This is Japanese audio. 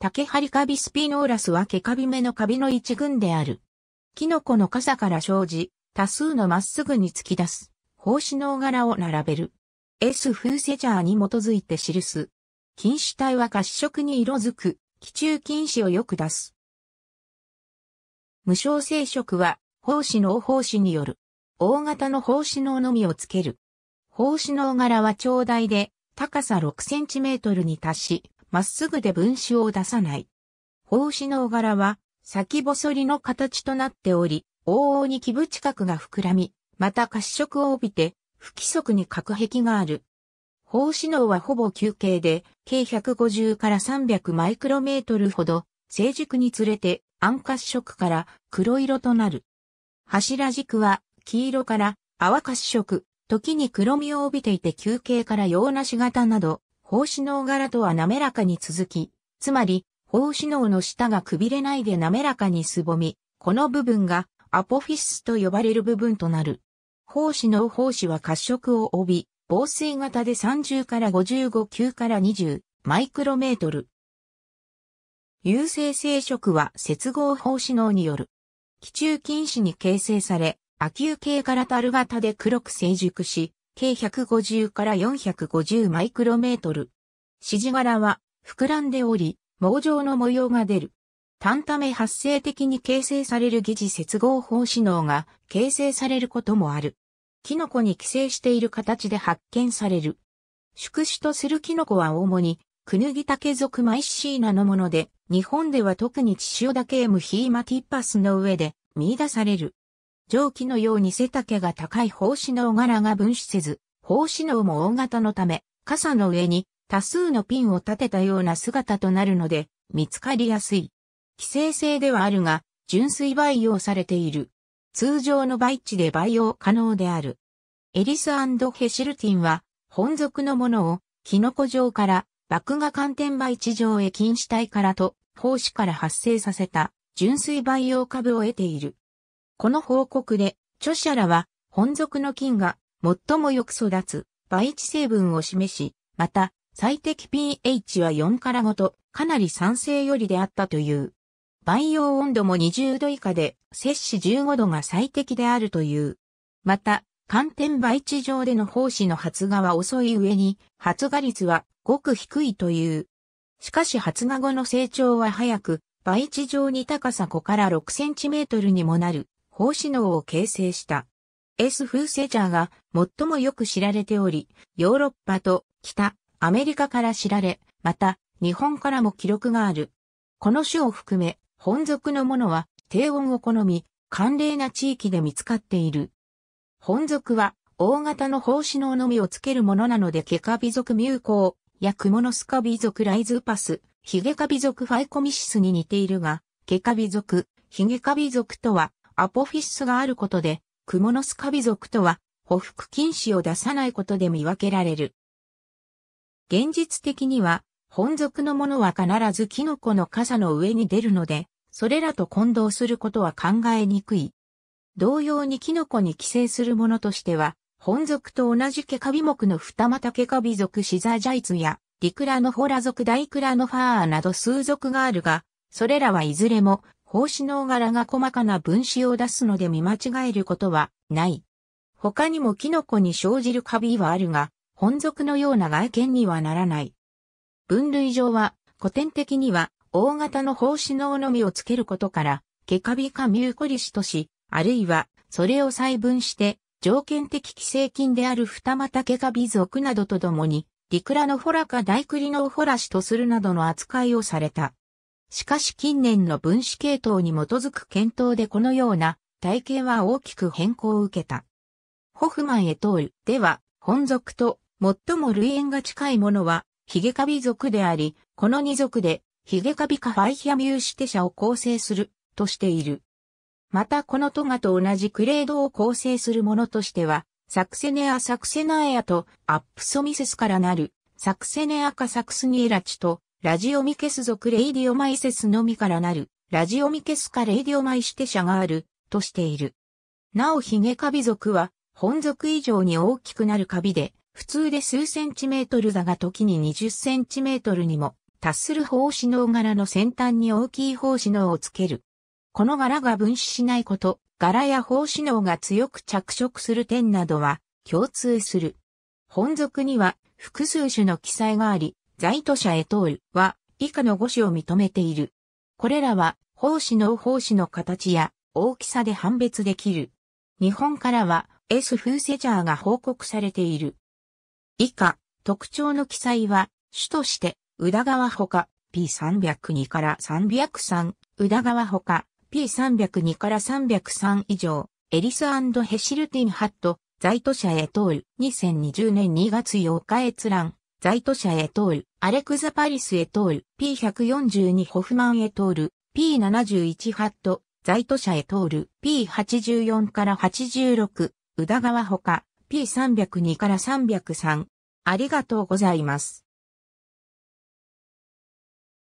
竹張カビスピノーラスは毛カビ目のカビの一群である。キノコの傘から生じ、多数のまっすぐに突き出す、胞子の柄を並べる。S フーセジャーに基づいて記す。菌糸体は褐色に色づく、気中菌糸をよく出す。無償生殖は、胞子の胞子による。大型の胞子ののみをつける。胞子の柄は長大で、高さ6センチメートルに達し、まっすぐで分子を出さない。胞子の柄は、先細りの形となっており、往々に基部近くが膨らみ、また褐色を帯びて、不規則に隔壁がある。胞子脳はほぼ休憩で、計150から300マイクロメートルほど、成熟につれて、暗褐色から黒色となる。柱軸は、黄色から淡褐色、時に黒みを帯びていて休憩から洋梨型など、胞子脳柄とは滑らかに続き、つまり、胞子脳の下がくびれないで滑らかにすぼみ、この部分がアポフィスと呼ばれる部分となる。胞子脳胞子は褐色を帯び、防水型で30から55、9から20マイクロメートル。有性生殖は接合胞子脳による。気中菌子に形成され、亜球系から樽型で黒く成熟し、計150から450マイクロメートル。指示柄は膨らんでおり、網状の模様が出る。単ため発生的に形成される疑似接合法指能が形成されることもある。キノコに寄生している形で発見される。宿主とするキノコは主に、クヌギタケ属マイシーナのもので、日本では特に地塩ダケームヒーマティッパスの上で見出される。蒸気のように背丈が高い胞子の柄が分子せず、胞子脳も大型のため、傘の上に多数のピンを立てたような姿となるので、見つかりやすい。寄生性ではあるが、純粋培養されている。通常の培地で培養可能である。エリスヘシルティンは、本属のものを、キノコ状から、麦芽寒天培地上へ菌糸体からと、胞子から発生させた、純粋培養株を得ている。この報告で、著者らは、本属の菌が最もよく育つ、培地成分を示し、また、最適 pH は4から5と、かなり酸性よりであったという。培養温度も20度以下で、摂氏15度が最適であるという。また、寒天培地上での胞子の発芽は遅い上に、発芽率はごく低いという。しかし発芽後の成長は早く、培地上に高さ5から6センチメートルにもなる高子能を形成した。S フーセジャーが最もよく知られており、ヨーロッパと北、アメリカから知られ、また日本からも記録がある。この種を含め、本属のものは低温を好み、寒冷な地域で見つかっている。本属は大型の胞子能のみをつけるものなのでケカビ属ミューコウやクモノスカビ属ライズパス、ヒゲカビ属ファイコミシスに似ているが、ケカビ属、ヒゲカビ属とはアポフィスがあることで、クモのスカビ属とは、捕服禁止を出さないことで見分けられる。現実的には、本属のものは必ずキノコの傘の上に出るので、それらと混同することは考えにくい。同様にキノコに寄生するものとしては、本属と同じケカビ目の二股ケカビ属シザジャイツや、リクラノホラ属ダイクラノファーなど数属があるが、それらはいずれも奉子の柄が細かな分子を出すので見間違えることはない。他にもキノコに生じるカビはあるが、本属のような外見にはならない。分類上は、古典的には、大型の胞子脳のみをつけることから、ケカビかミューコリシとし、あるいは、それを細分して、条件的寄生菌である二股ケカビ属などとともに、リクラノフォラかダイクリノフォラシとするなどの扱いをされた。しかし近年の分子系統に基づく検討でこのような体系は大きく変更を受けた。ホフマンへ通るでは、本属と最も類縁が近いものはヒゲカビ属であり、この二属でヒゲカビカ。ファイヒアミューシテ社を構成するとしている。またこのトガと同じクレードを構成するものとしては、サクセネア・サクセナエアとアップソミセスからなるサクセネアカサクスニエラチとラジオミケス属レイディオマイセスのみからなる、ラジオミケスかレイディオマイシテ社がある、としている。なおヒゲカビ属は、本属以上に大きくなるカビで、普通で数センチメートルだが時に20センチメートルにも、達する胞子の柄の先端に大きい胞子のをつける。この柄が分子しないこと、柄や胞子のが強く着色する点などは共通する。本属には複数種の記載があり、在都者へ通るは以下の語詞を認めている。これらは法師の法師の形や大きさで判別できる。日本からは S フセジャーが報告されている。以下、特徴の記載は、主として、宇田川ほか P302 から303、宇田川ほか P302 から303以上、エリスヘシルティンハット、在都者へ通る、2020年2月8日閲覧、在都者へ通る、アレクザ・パリス・エトール、P142 ホフマン・エトール、P71 ハット、在都社エトール、P84 から86、宇田川ほか、P302 から303。ありがとうございます。